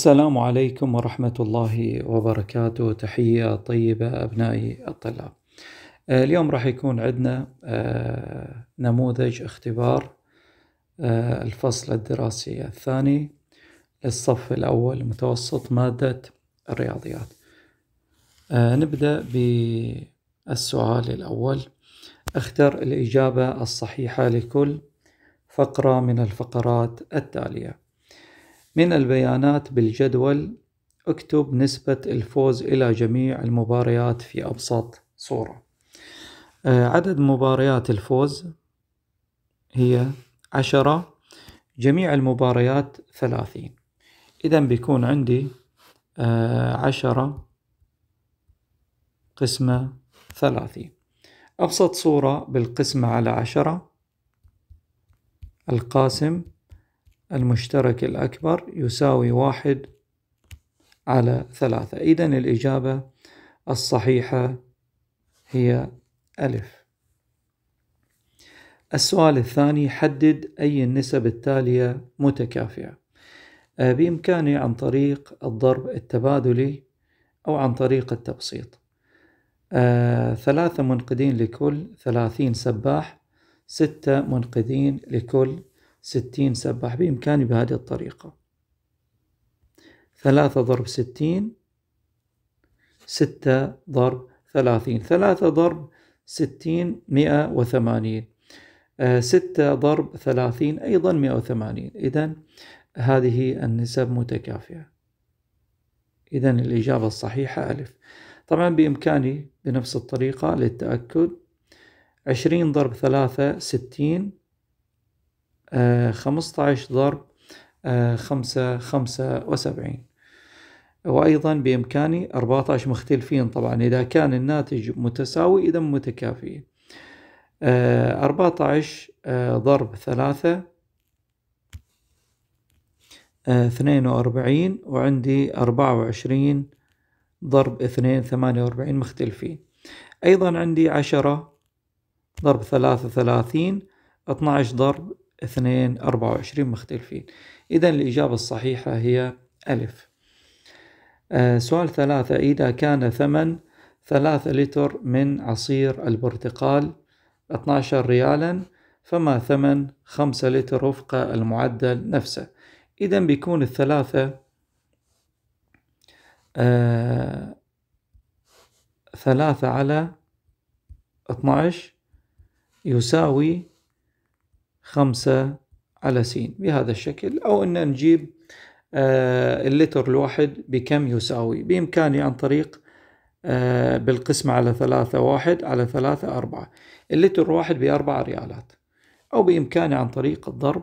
السلام عليكم ورحمة الله وبركاته تحية طيبة أبنائي الطلاب آه، اليوم راح يكون عندنا آه، نموذج اختبار آه، الفصل الدراسي الثاني للصف الأول متوسط مادة الرياضيات نبدأ بالسؤال الأول اختر الإجابة الصحيحة لكل فقرة من الفقرات التالية من البيانات بالجدول اكتب نسبة الفوز إلى جميع المباريات في أبسط صورة آه، عدد مباريات الفوز هي عشرة جميع المباريات ثلاثين إذا بيكون عندي آه، عشرة قسمة ثلاثين أبسط صورة بالقسمة على عشرة القاسم المشترك الأكبر يساوي واحد على ثلاثة إذا الإجابة الصحيحة هي ألف السؤال الثاني حدد أي النسب التالية متكافئة آه، بإمكاني عن طريق الضرب التبادلي أو عن طريق التبسيط آه، ثلاثة منقدين لكل ثلاثين سباح ستة منقدين لكل ستين سباح بإمكاني بهذه الطريقة ثلاثة ضرب ستين ستة ضرب ثلاثين ثلاثة ضرب ستين مئة وثمانين آه، ستة ضرب ثلاثين أيضا مئة وثمانين إذا هذه النسب متكافئة إذا الإجابة الصحيحة ألف طبعا بإمكاني بنفس الطريقة للتأكد عشرين ضرب ثلاثة ستين 15 آه، ضرب آه، خمسة خمسة وسبعين وأيضا بإمكاني 14 مختلفين طبعا إذا كان الناتج متساوي إذا متكافئين 14 آه، ضرب ثلاثة اثنين وأربعين وعندي أربعة وعشرين ضرب اثنين ثمانية وأربعين مختلفين أيضا عندي عشرة ضرب ثلاثة ثلاثين 12 ضرب اثنين أربعة وعشرين مختلفين إذا الإجابة الصحيحة هي ألف آه سؤال ثلاثة إذا كان ثمن ثلاثة لتر من عصير البرتقال 12 ريالا فما ثمن خمسة لتر وفق المعدل نفسه إذا بيكون الثلاثة آه ثلاثة على 12 يساوي خمسة على س بهذا الشكل أو أن نجيب آه، اللتر الواحد بكم يساوي بإمكاني عن طريق آه، بالقسمة على ثلاثة واحد على ثلاثة أربعة اللتر الواحد بأربعة ريالات أو بإمكاني عن طريق الضرب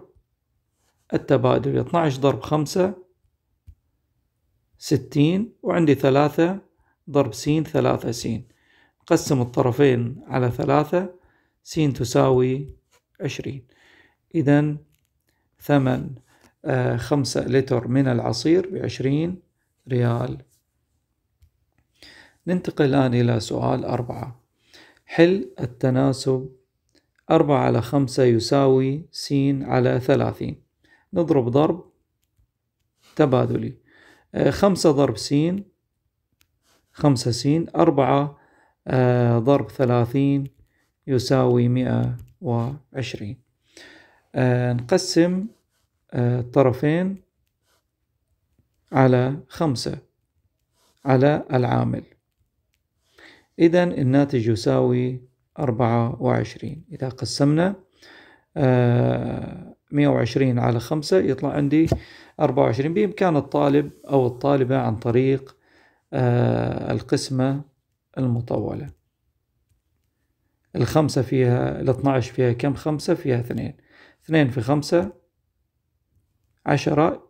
التبادل 12 ضرب خمسة ستين وعندي ثلاثة ضرب س ثلاثة سين قسم الطرفين على ثلاثة س تساوي عشرين إذا ثمن آه، خمسة لتر من العصير بعشرين ريال ننتقل الآن إلى سؤال أربعة حل التناسب أربعة على خمسة يساوي س على ثلاثين نضرب ضرب تبادلي آه، خمسة ضرب س خمسة س أربعة آه، ضرب ثلاثين يساوي مئة وعشرين آه، نقسم الطرفين آه، على خمسة على العامل إذا الناتج يساوي أربعة وعشرين إذا قسمنا آه، مية وعشرين على خمسة يطلع عندي أربعة وعشرين بإمكان الطالب أو الطالبة عن طريق القسمة المطولة الخمسة فيها الاثنى عشر فيها كم خمسة فيها اثنين اثنين في خمسة عشرة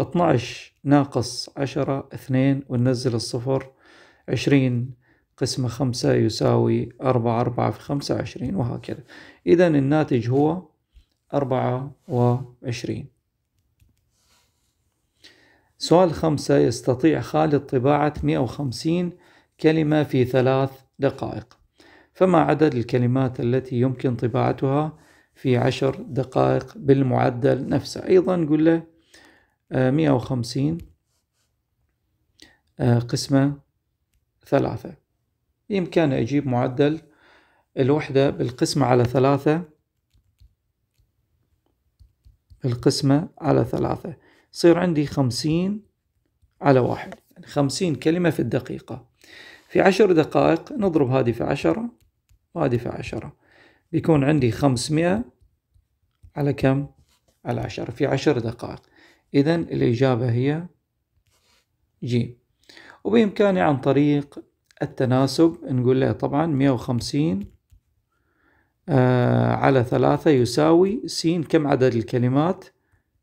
اتناعش ناقص عشرة اثنين وننزل الصفر عشرين قسمة خمسة يساوي أربعة أربعة في خمسة عشرين وهكذا إذا الناتج هو أربعة وعشرين سؤال خمسة يستطيع خالد طباعة مئة وخمسين كلمة في ثلاث دقائق فما عدد الكلمات التي يمكن طباعتها في عشر دقائق بالمعدل نفسه أيضا نقول له 150 آه، آه، قسمة ثلاثة بإمكانه أجيب معدل الوحدة بالقسمة على ثلاثة بالقسمة على ثلاثة صير عندي خمسين على واحد يعني خمسين كلمة في الدقيقة في عشر دقائق نضرب هذه في عشرة وهذه في عشرة بيكون عندي خمسمائة على كم؟ على عشرة في عشر دقائق إذا الإجابة هي جيم وبإمكاني عن طريق التناسب نقول له طبعا مية وخمسين آه، على ثلاثة يساوي س كم عدد الكلمات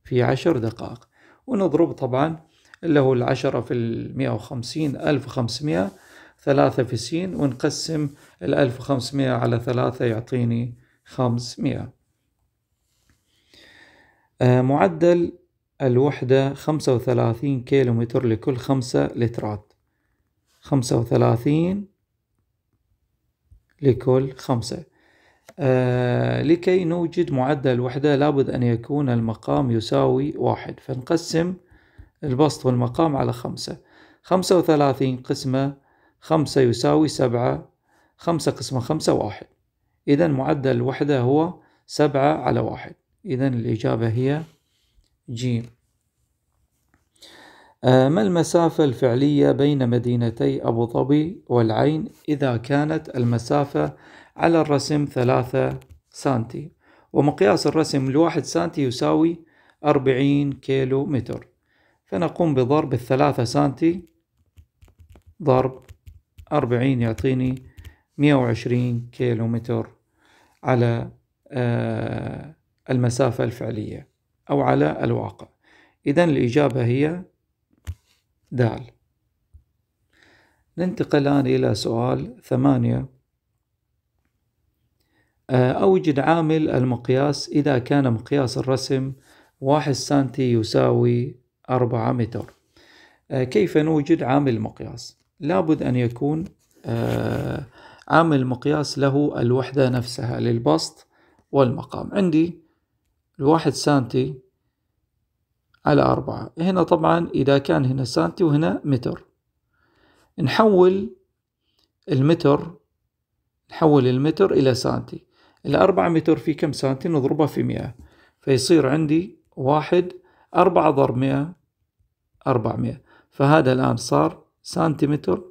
في عشر دقائق ونضرب طبعا اللي هو العشرة في المية وخمسين ألف وخمسمائة ثلاثة في س ونقسم الألف وخمسمائة على ثلاثة يعطيني خمسمائة آه، معدل الوحدة خمسة وثلاثين كيلو متر لكل خمسة لترات خمسة وثلاثين لكل خمسة آه لكي نوجد معدل الوحدة لابد أن يكون المقام يساوي واحد فنقسم البسط والمقام على خمسة خمسة وثلاثين قسمة خمسة يساوي سبعة خمسة قسمة خمسة واحد إذا معدل الوحدة هو سبعة على واحد إذا الإجابة هي ج آه، ما المسافة الفعلية بين مدينتي أبو ظبي والعين إذا كانت المسافة على الرسم ثلاثة سانتي ومقياس الرسم لواحد سانتي يساوي أربعين كيلو متر فنقوم بضرب الثلاثة سانتي ضرب 40 يعطيني 120 كيلو متر على آه، المسافة الفعلية أو على الواقع إذا الإجابة هي دال ننتقل الآن إلى سؤال ثمانية آه، أوجد عامل المقياس إذا كان مقياس الرسم واحد سنتي يساوي أربعة متر آه، كيف نوجد عامل المقياس لابد أن يكون آه، عامل مقياس له الوحدة نفسها للبسط والمقام عندي الواحد سانتي على أربعة هنا طبعا إذا كان هنا سانتي وهنا متر نحول المتر نحول المتر إلى سانتي الأربعة متر في كم سانتي نضربها في مئة فيصير عندي واحد أربعة ضرب مئة أربعمئة فهذا الآن صار سنتيمتر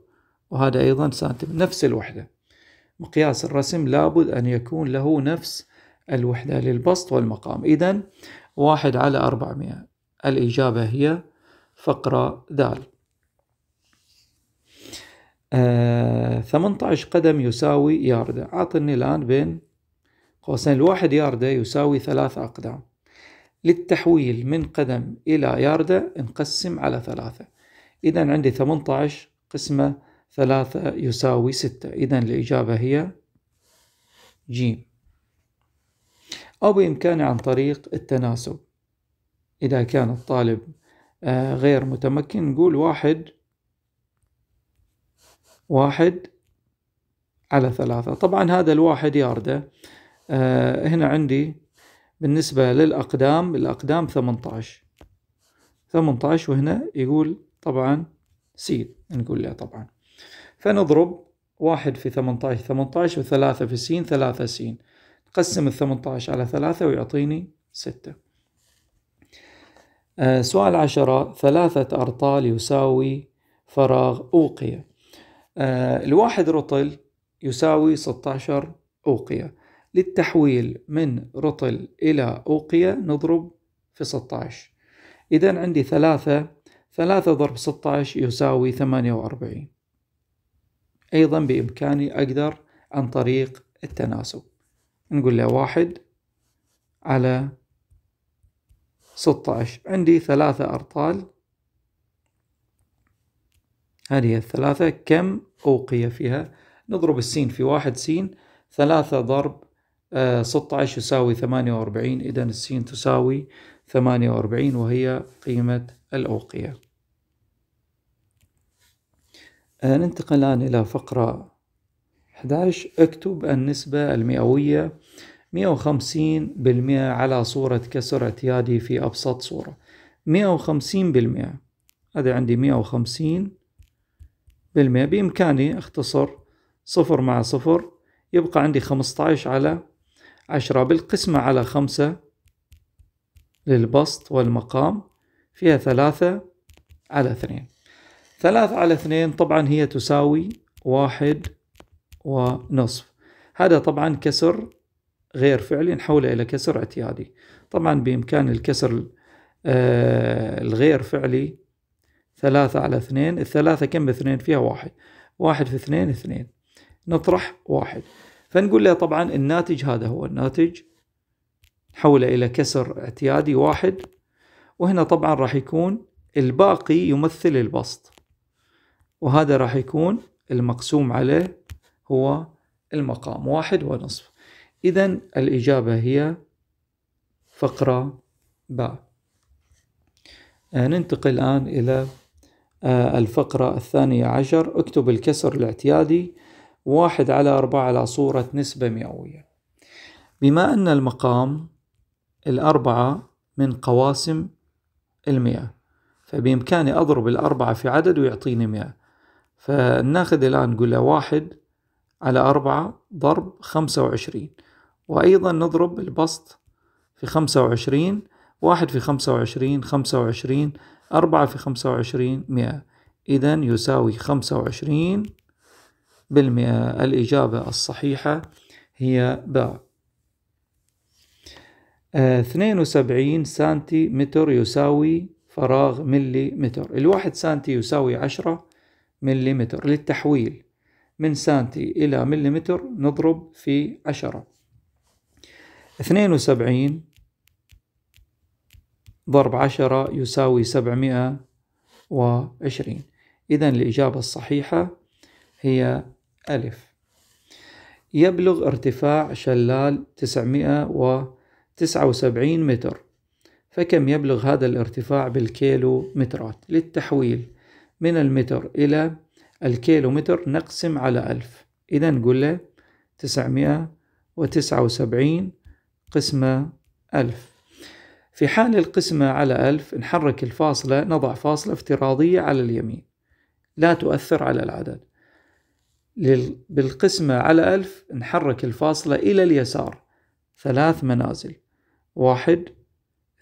وهذا أيضا سنتيمتر نفس الوحدة مقياس الرسم لابد أن يكون له نفس الوحدة للبسط والمقام إذا واحد على أربعمية الإجابة هي فقرة دال آه، 18 قدم يساوي ياردة أعطني الآن بين قوسين الواحد ياردة يساوي ثلاث أقدام للتحويل من قدم إلى ياردة نقسم على ثلاثة إذا عندي 18 قسمة ثلاثة يساوي ستة إذا الإجابة هي جيم أو بإمكاني عن طريق التناسب إذا كان الطالب آه، غير متمكن نقول واحد واحد على ثلاثة طبعا هذا الواحد ياردة آه، هنا عندي بالنسبة للأقدام الأقدام 18 18 وهنا يقول طبعا سين نقول له طبعا فنضرب واحد في 18 18 وثلاثة في سين ثلاثة سين نقسم الثمنتاش على ثلاثة ويعطيني ستة آه سؤال عشرة ثلاثة أرطال يساوي فراغ أوقية آه الواحد رطل يساوي 16 أوقية للتحويل من رطل إلى أوقية نضرب في 16 إذا عندي ثلاثة ثلاثة ضرب ستة عشر يساوي ثمانية وأربعين أيضا بإمكاني أقدر عن طريق التناسب نقول له واحد على ستة عشر عندي ثلاثة أرطال هذه الثلاثة كم أوقية فيها نضرب السين في واحد سين ثلاثة ضرب آه، ستة عشر يساوي ثمانية وأربعين إذا السين تساوي ثمانية وأربعين وهي قيمة الأوقية ننتقل الآن إلى فقرة 11 اكتب النسبة المئوية 150% على صورة كسر اعتيادي في أبسط صورة 150% هذا عندي 150 بالمئة بإمكاني أختصر صفر مع صفر يبقى عندي 15 على 10 بالقسمة على 5 للبسط والمقام فيها 3 على 2 ثلاثة على اثنين طبعا هي تساوي واحد ونصف هذا طبعا كسر غير فعلي نحوله إلى كسر اعتيادي طبعا بإمكان الكسر آه، الغير فعلي ثلاثة على اثنين الثلاثة كم اثنين فيها واحد واحد في اثنين اثنين نطرح واحد فنقول له طبعا الناتج هذا هو الناتج نحوله إلى كسر اعتيادي واحد وهنا طبعا راح يكون الباقي يمثل البسط وهذا راح يكون المقسوم عليه هو المقام واحد ونصف إذا الإجابة هي فقرة باء آه، ننتقل الآن إلى آه، الفقرة الثانية عشر اكتب الكسر الاعتيادي واحد على أربعة على صورة نسبة مئوية بما أن المقام الأربعة من قواسم المئة فبإمكاني أضرب الأربعة في عدد ويعطيني مئة فناخذ الآن نقول له واحد على أربعة ضرب خمسة وعشرين وأيضا نضرب البسط في خمسة وعشرين واحد في خمسة وعشرين خمسة وعشرين أربعة في خمسة وعشرين مئة إذا يساوي خمسة وعشرين بالمئة الإجابة الصحيحة هي باء آه، اثنين وسبعين متر يساوي فراغ ملي متر الواحد سنتي يساوي عشرة مليمتر للتحويل من سنتي إلى مليمتر نضرب في عشرة اثنين وسبعين ضرب عشرة يساوي سبعمائة وعشرين إذا الإجابة الصحيحة هي ألف يبلغ ارتفاع شلال تسعمائة وتسعة وسبعين متر فكم يبلغ هذا الارتفاع بالكيلو مترات للتحويل من المتر إلى الكيلومتر نقسم على ألف إذا نقول له تسعمائة وتسعة وسبعين قسمة ألف في حال القسمة على ألف نحرك الفاصلة نضع فاصلة افتراضية على اليمين لا تؤثر على العدد بالقسمة على ألف نحرك الفاصلة إلى اليسار ثلاث منازل واحد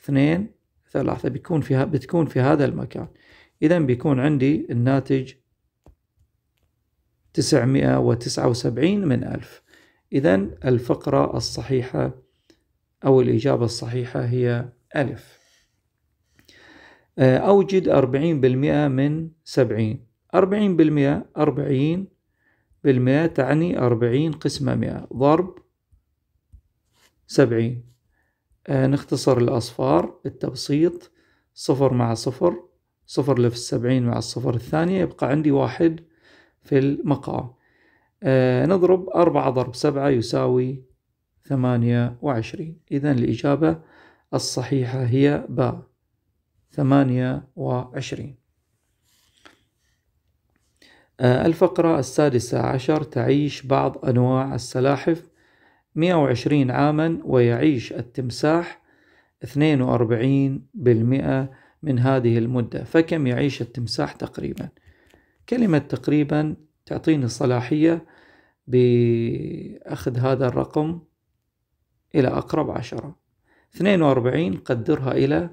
اثنين ثلاثة في بتكون في هذا المكان إذا بيكون عندي الناتج تسعمائة وتسعة وسبعين من ألف إذا الفقرة الصحيحة أو الإجابة الصحيحة هي ألف آه، أوجد أربعين بالمئة من سبعين أربعين بالمئة أربعين بالمئة تعني أربعين قسمة مئة ضرب سبعين آه، نختصر الأصفار التبسيط صفر مع صفر صفر لف السبعين مع الصفر الثانية يبقى عندي واحد في المقام آه نضرب أربعة ضرب سبعة يساوي ثمانية وعشرين إذا الإجابة الصحيحة هي باء ثمانية وعشرين آه، الفقرة السادسة عشر تعيش بعض أنواع السلاحف مئة وعشرين عاما ويعيش التمساح اثنين وأربعين بالمئة من هذه المدة فكم يعيش التمساح تقريبا كلمة تقريبا تعطيني صلاحية بأخذ هذا الرقم إلى أقرب عشرة اثنين وأربعين قدرها إلى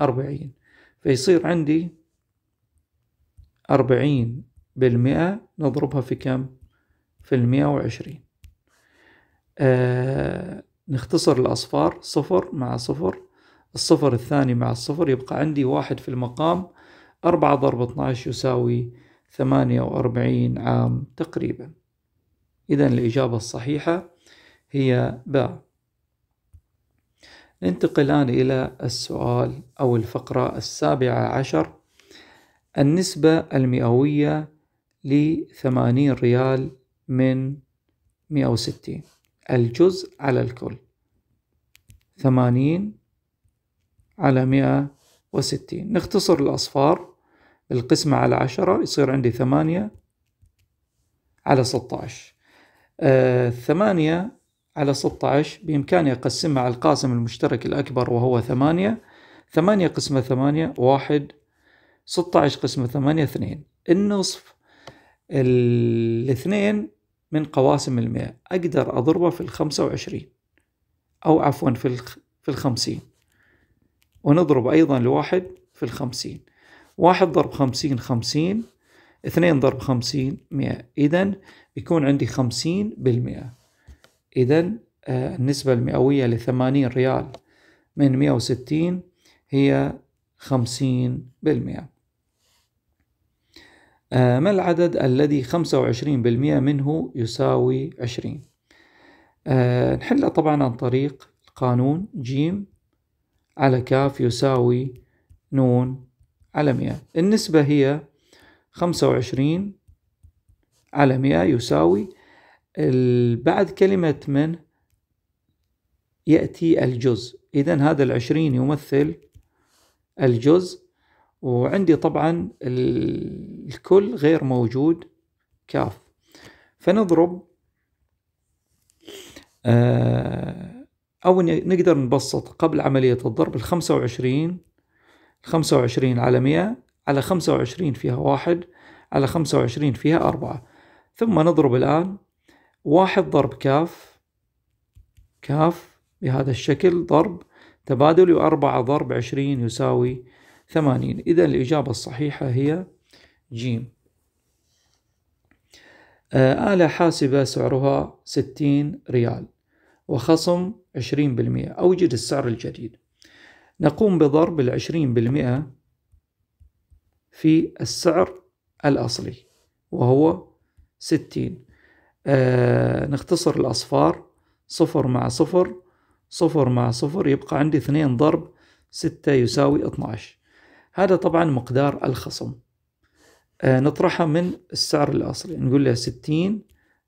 أربعين فيصير عندي أربعين بالمئة نضربها في كم؟ في المئة وعشرين آه نختصر الأصفار صفر مع صفر الصفر الثاني مع الصفر يبقى عندي واحد في المقام أربعة ضرب 12 يساوي ثمانية وأربعين عام تقريبا إذا الإجابة الصحيحة هي باء ننتقل الآن إلى السؤال أو الفقرة السابعة عشر النسبة المئوية لثمانين ريال من مئة وستين الجزء على الكل ثمانين على مئة وستين نختصر الأصفار القسمة على عشرة يصير عندي ثمانية على 16 8 آه، ثمانية على 16 بإمكاني أقسمها على القاسم المشترك الأكبر وهو ثمانية ثمانية قسمة ثمانية واحد 16 قسمة ثمانية 2 النصف الاثنين من قواسم المئة أقدر أضربه في الخمسة وعشرين أو عفوا في الخمسين ونضرب أيضا لواحد في الخمسين واحد ضرب خمسين خمسين اثنين ضرب خمسين مئة إذا يكون عندي خمسين بالمئة إذا آه، النسبة المئوية لثمانين ريال من مئة وستين هي خمسين بالمئة آه، ما العدد الذي خمسة وعشرين بالمئة منه يساوي عشرين آه، نحله طبعا عن طريق القانون جيم على كاف يساوي نون على مئة النسبة هي خمسة وعشرين على مئة يساوي بعد كلمة من يأتي الجزء إذا هذا العشرين يمثل الجزء وعندي طبعا الكل غير موجود كاف فنضرب آه أو نقدر نبسط قبل عملية الضرب الخمسة وعشرين خمسة وعشرين على مئة على خمسة وعشرين فيها واحد على خمسة وعشرين فيها أربعة ثم نضرب الآن واحد ضرب كاف كاف بهذا الشكل ضرب تبادلي وأربعة ضرب عشرين يساوي ثمانين إذا الإجابة الصحيحة هي جيم آه، آلة حاسبة سعرها ستين ريال وخصم 20% أوجد السعر الجديد نقوم بضرب العشرين بالمئة في السعر الأصلي وهو ستين آه نختصر الأصفار صفر مع صفر صفر مع صفر يبقى عندي اثنين ضرب ستة يساوي 12 هذا طبعا مقدار الخصم آه نطرحه من السعر الأصلي نقول له ستين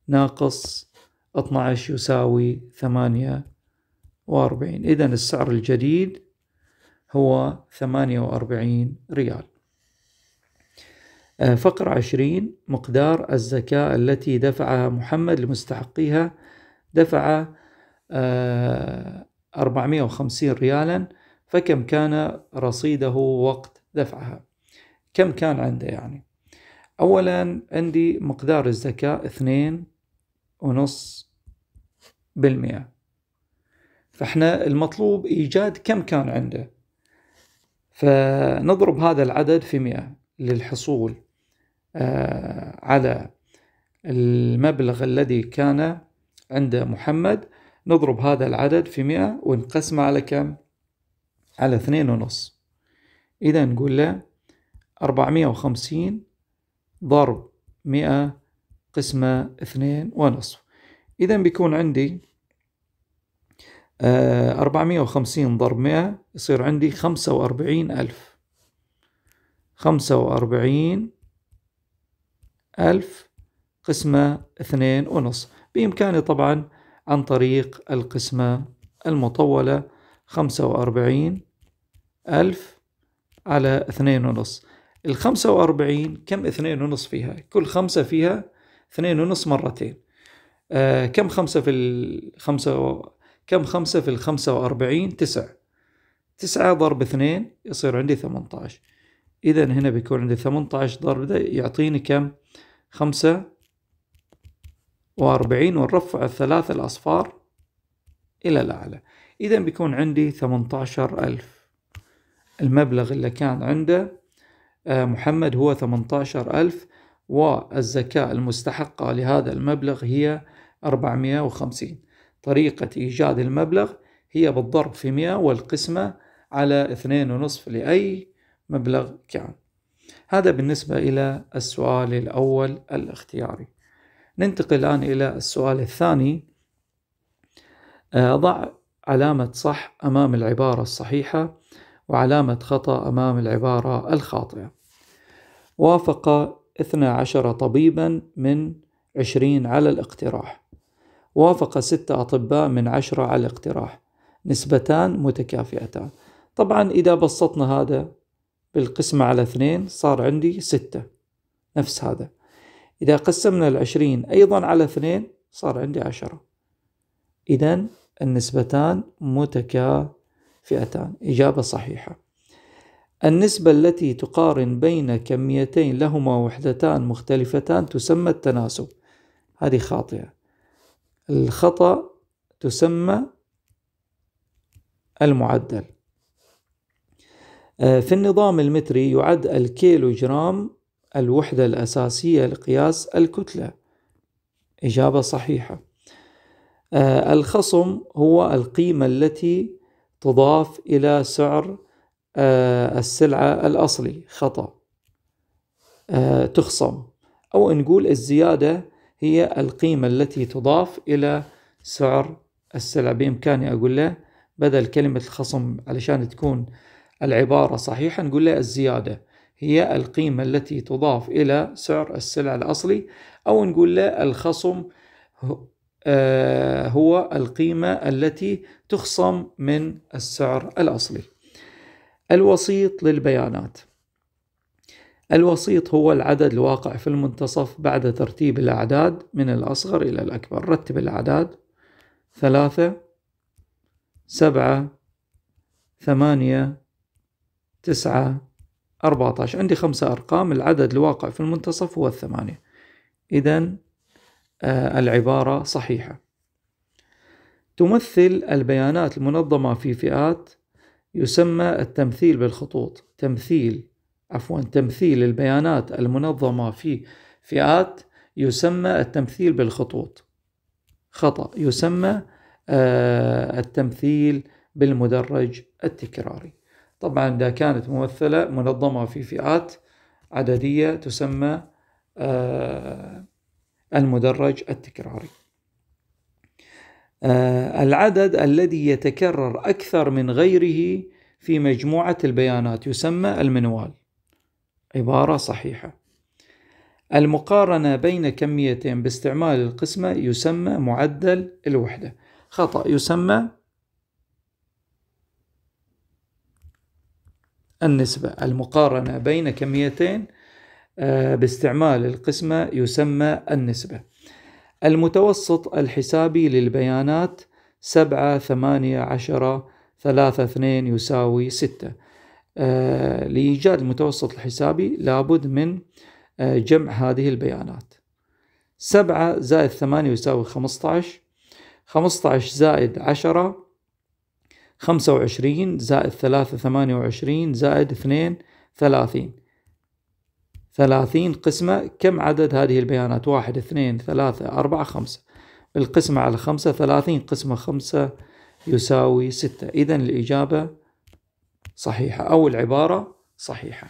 ناقص 12 يساوي 48 إذا السعر الجديد هو 48 ريال آه، فقر عشرين مقدار الزكاة التي دفعها محمد لمستحقيها دفع 450 آه، ريالا فكم كان رصيده وقت دفعها كم كان عنده يعني أولا عندي مقدار الزكاة 2 ونص بالمئة فاحنا المطلوب إيجاد كم كان عنده فنضرب هذا العدد في مئة للحصول آه، على المبلغ الذي كان عند محمد نضرب هذا العدد في مئة ونقسمه على كم؟ على اثنين ونص إذا نقول له أربعمية وخمسين ضرب مئة قسمة اثنين ونصف إذا بيكون عندي آه، أربعمية وخمسين ضرب مئة يصير عندي خمسة وأربعين ألف خمسة وأربعين ألف قسمة اثنين ونص بإمكاني طبعا عن طريق القسمة المطولة خمسة وأربعين ألف على اثنين ونص الخمسة وأربعين كم اثنين ونص فيها كل خمسة فيها اثنين ونص مرتين آه كم خمسة في الخمسة و... كم خمسة في الخمسة وأربعين تسعة تسعة ضرب اثنين يصير عندي ثمنتاش إذا هنا بيكون عندي ثمنتاش ضرب ده يعطيني كم خمسة وأربعين ونرفع الثلاث الأصفار إلى الأعلى إذا بيكون عندي ثمنتاشر ألف المبلغ اللي كان عنده آه، محمد هو ثمنتاشر ألف والزكاة المستحقة لهذا المبلغ هي 450 طريقة إيجاد المبلغ هي بالضرب في 100 والقسمة على 2.5 لأي مبلغ كان هذا بالنسبة إلى السؤال الأول الاختياري ننتقل الآن إلى السؤال الثاني ضع علامة صح أمام العبارة الصحيحة وعلامة خطأ أمام العبارة الخاطئة وافق 12 طبيبا من 20 على الاقتراح وافق ستة أطباء من عشرة على الاقتراح نسبتان متكافئتان طبعا إذا بسطنا هذا بالقسمة على 2 صار عندي ستة نفس هذا إذا قسمنا العشرين أيضا على 2 صار عندي عشرة إذا النسبتان متكافئتان إجابة صحيحة النسبة التي تقارن بين كميتين لهما وحدتان مختلفتان تسمى التناسب هذه خاطئة الخطأ تسمى المعدل آه، في النظام المتري يعد الكيلو جرام الوحدة الأساسية لقياس الكتلة إجابة صحيحة آه، الخصم هو القيمة التي تضاف إلى سعر آه، السلعة الأصلي خطأ آه، تخصم أو نقول الزيادة هي القيمة التي تضاف إلى سعر السلع بإمكاني أقول له بدل كلمة الخصم علشان تكون العبارة صحيحة نقول له الزيادة هي القيمة التي تضاف إلى سعر السلع الأصلي أو نقول له الخصم آه، هو القيمة التي تخصم من السعر الأصلي الوسيط للبيانات الوسيط هو العدد الواقع في المنتصف بعد ترتيب الأعداد من الأصغر إلى الأكبر رتب الأعداد ثلاثة سبعة ثمانية تسعة أربعة عشر عندي خمسة أرقام العدد الواقع في المنتصف هو الثمانية إذا آه، العبارة صحيحة تمثل البيانات المنظمة في فئات يسمى التمثيل بالخطوط تمثيل عفوا تمثيل البيانات المنظمة في فئات يسمى التمثيل بالخطوط خطأ يسمى آه، التمثيل بالمدرج التكراري طبعا إذا كانت ممثلة منظمة في فئات عددية تسمى آه، المدرج التكراري آه، العدد الذي يتكرر أكثر من غيره في مجموعة البيانات يسمى المنوال عبارة صحيحة المقارنة بين كميتين باستعمال القسمة يسمى معدل الوحدة خطأ يسمى النسبة المقارنة بين كميتين آه، باستعمال القسمة يسمى النسبة المتوسط الحسابي للبيانات سبعة ثمانية عشرة ثلاثة اثنين يساوي ستة آه لإيجاد المتوسط الحسابي لابد من آه جمع هذه البيانات سبعة زائد ثمانية يساوي خمسة عشر خمسة عشر زائد عشرة خمسة وعشرين زائد ثلاثة ثمانية وعشرين زائد اثنين ثلاثين ثلاثين قسمة كم عدد هذه البيانات واحد اثنين ثلاثة أربعة خمسة بالقسمة على خمسة ثلاثين قسمة خمسة يساوي ستة إذا الإجابة صحيحة أو العبارة صحيحة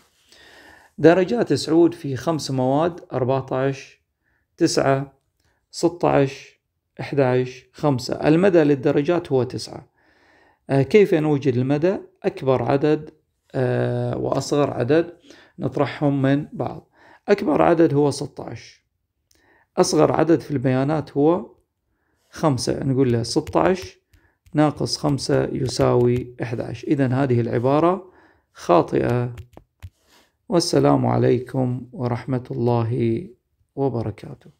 درجات سعود في خمس مواد أربعة عشر تسعة ستة عشر احدى عشر خمسة المدى للدرجات هو تسعة آه، كيف نوجد المدى أكبر عدد آه، وأصغر عدد نطرحهم من بعض أكبر عدد هو 16 أصغر عدد في البيانات هو 5 نقول له 16 ناقص 5 يساوي 11 إذا هذه العبارة خاطئة والسلام عليكم ورحمة الله وبركاته